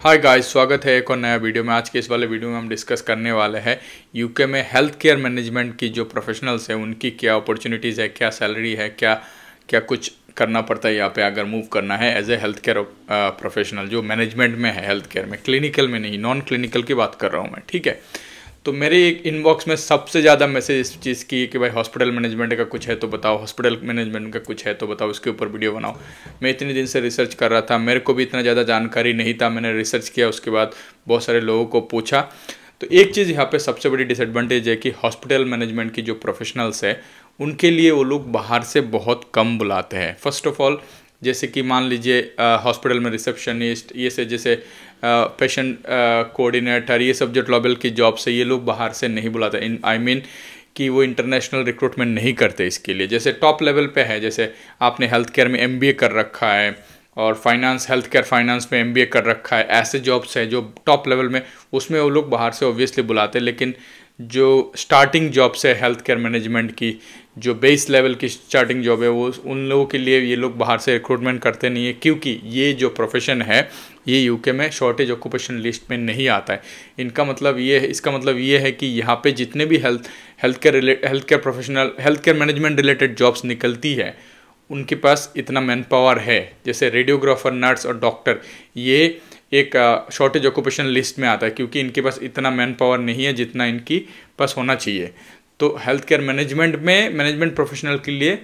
hi guys स्वागत है एक और नया वीडियो में आज के इस वाले वीडियो में हम डिस्कस करने वाले हैं यूके में हेल्थ केयर मैनेजमेंट की जो प्रोफेशनल्स हैं उनकी क्या अपॉर्चुनिटीज़ है क्या सैलरी है क्या क्या कुछ करना पड़ता है यहाँ पे अगर मूव करना है as a health care professional जो मैनेजमेंट में है हेल्थ केयर में क्लिनिकल में नहीं नॉन क्लिनिकल की बात कर रहा हूँ मैं ठीक है तो मेरे एक इनबॉक्स में सबसे ज़्यादा मैसेज इस चीज़ की कि भाई हॉस्पिटल मैनेजमेंट का कुछ है तो बताओ हॉस्पिटल मैनेजमेंट का कुछ है तो बताओ उसके ऊपर वीडियो बनाओ मैं इतने दिन से रिसर्च कर रहा था मेरे को भी इतना ज़्यादा जानकारी नहीं था मैंने रिसर्च किया उसके बाद बहुत सारे लोगों को पूछा तो एक चीज़ यहाँ पर सबसे बड़ी डिसएडवांटेज है कि हॉस्पिटल मैनेजमेंट की जो प्रोफेशनल्स है उनके लिए वो लोग बाहर से बहुत कम बुलाते हैं फर्स्ट ऑफ ऑल जैसे कि मान लीजिए हॉस्पिटल में रिसेप्शनिस्ट ये से जैसे पेशेंट कोऑर्डिनेटर ये सब जो ग्लोबल की जॉब से ये लोग बाहर से नहीं बुलाते इन आई मीन कि वो इंटरनेशनल रिक्रूटमेंट नहीं करते इसके लिए जैसे टॉप लेवल पे है जैसे आपने हेल्थ केयर में एम कर रखा है और फाइनेंस हेल्थ केयर फाइनेंस में एम कर रखा है ऐसे जॉब्स हैं जो टॉप लेवल में उसमें वो लोग बाहर से ऑब्वियसली बुलाते लेकिन जो स्टार्टिंग जॉब्स है हेल्थ केयर मैनेजमेंट की जो बेस लेवल की स्टार्टिंग जॉब है वो उन लोगों के लिए ये लोग बाहर से रिक्रूटमेंट करते नहीं है क्योंकि ये जो प्रोफेशन है ये यूके में शॉर्टेज ऑक्यूपेशन लिस्ट में नहीं आता है इनका मतलब ये है इसका मतलब ये है कि यहाँ पे जितने भी हेल्थ हेल्थ केयर रिले health care professional health care management related jobs निकलती है उनके पास इतना मैन पावर है जैसे रेडियोग्राफर नर्स और डॉक्टर ये एक शॉर्टेज ऑक्यूपेशन लिस्ट में आता है क्योंकि इनके पास इतना मैन पावर नहीं है जितना इनकी पास होना चाहिए तो हेल्थ केयर मैनेजमेंट में मैनेजमेंट प्रोफेशनल के लिए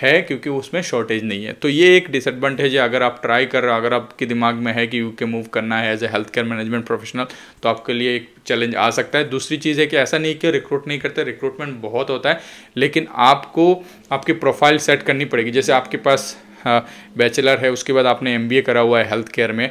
है क्योंकि उसमें शॉर्टेज नहीं है तो ये एक डिसएडवांटेज है अगर आप ट्राई कर अगर आपके दिमाग में है कि यूके मूव करना है as a health care management professional तो आपके लिए एक चैलेंज आ सकता है दूसरी चीज़ है कि ऐसा नहीं कि रिक्रूट नहीं करते रिक्रूटमेंट बहुत होता है लेकिन आपको आपकी प्रोफाइल सेट करनी पड़ेगी जैसे आपके पास बैचलर हाँ, है उसके बाद आपने एम करा हुआ है हेल्थ केयर में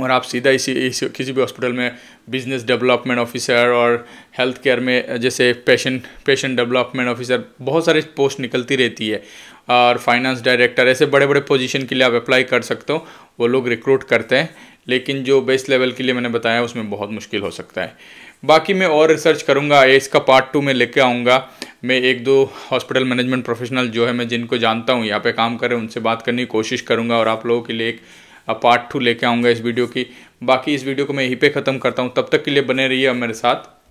और आप सीधा इसी, इसी किसी भी हॉस्पिटल में बिजनेस डेवलपमेंट ऑफिसर और हेल्थ केयर में जैसे पेशेंट पेशेंट डेवलपमेंट ऑफिसर बहुत सारे पोस्ट निकलती रहती है और फाइनेंस डायरेक्टर ऐसे बड़े बड़े पोजीशन के लिए आप अप्लाई कर सकते हो वो लोग रिक्रूट करते हैं लेकिन जो बेस लेवल के लिए मैंने बताया उसमें बहुत मुश्किल हो सकता है बाकी मैं और रिसर्च करूँगा इसका पार्ट टू में लेके आऊँगा मैं एक दो हॉस्पिटल मैनेजमेंट प्रोफेशनल जो है मैं जिनको जानता हूँ यहाँ पे काम करें उनसे बात करने की कोशिश करूँगा और आप लोगों के लिए एक पार्ट टू लेके आऊँगा इस वीडियो की बाकी इस वीडियो को मैं यहीं पे ख़त्म करता हूँ तब तक के लिए बने रहिए मेरे साथ